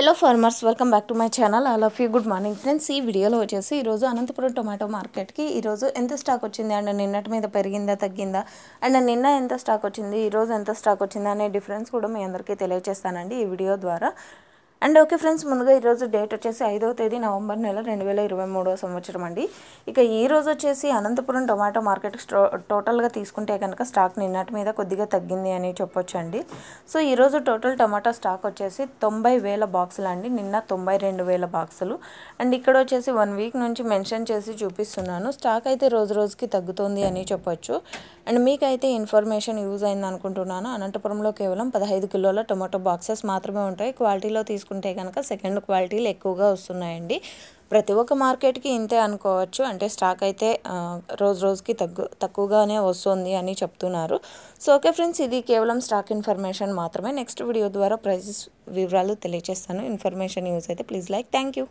hello farmers welcome back to my channel I love you good morning friends ఈ వీడియోలో వచ్చేసి ఈరోజు Anantapuram tomato మార్కెట్కి ఈరోజు ఎంత స్టాక్ వచ్చింది అండ్ నిన్నటి మీద పెరిగిందా తగ్గిందా అండ్ నిన్న ఎంత స్టాక్ వచ్చింది ఈరోజు ఎంత స్టాక్ వచ్చిందా అనే డిఫరెన్స్ కూడా మీ అందరికీ తెలియజేస్తానండి ఈ వీడియో ద్వారా అండ్ ఓకే ఫ్రెండ్స్ ముందుగా ఈరోజు డేట్ వచ్చేసి ఐదవ తేదీ నవంబర్ నెల రెండు వేల ఇరవై మూడవ సంవత్సరం అండి ఇక ఈ రోజు వచ్చేసి అనంతపురం టొమాటో మార్కెట్ టోటల్గా తీసుకుంటే కనుక స్టాక్ నిన్నటి మీద కొద్దిగా తగ్గింది అని చెప్పొచ్చు అండి సో ఈరోజు టోటల్ టొమాటో స్టాక్ వచ్చేసి తొంభై వేల బాక్సులు అండి నిన్న తొంభై రెండు వేల బాక్సులు అండ్ ఇక్కడ వచ్చేసి వన్ వీక్ నుంచి మెన్షన్ చేసి చూపిస్తున్నాను స్టాక్ అయితే రోజు రోజుకి తగ్గుతుంది అని చెప్పొచ్చు అండ్ మీకైతే ఇన్ఫర్మేషన్ యూజ్ అయింది అనుకుంటున్నాను అనంతపురంలో కేవలం పదహైదు కిలోల టొమాటో బాక్సెస్ మాత్రమే ఉంటాయి క్వాలిటీలో తీసుకు చూసుకుంటే కనుక సెకండ్ క్వాలిటీలు ఎక్కువగా వస్తున్నాయండి ప్రతి ఒక్క మార్కెట్కి ఇంతే అనుకోవచ్చు అంటే స్టాక్ అయితే రోజు రోజుకి తగ్గు తక్కువగానే వస్తుంది అని చెప్తున్నారు సో ఓకే ఫ్రెండ్స్ ఇది కేవలం స్టాక్ ఇన్ఫర్మేషన్ మాత్రమే నెక్స్ట్ వీడియో ద్వారా ప్రైజెస్ వివరాలు తెలియజేస్తాను ఇన్ఫర్మేషన్ యూజ్ అయితే ప్లీజ్ లైక్ థ్యాంక్ యూ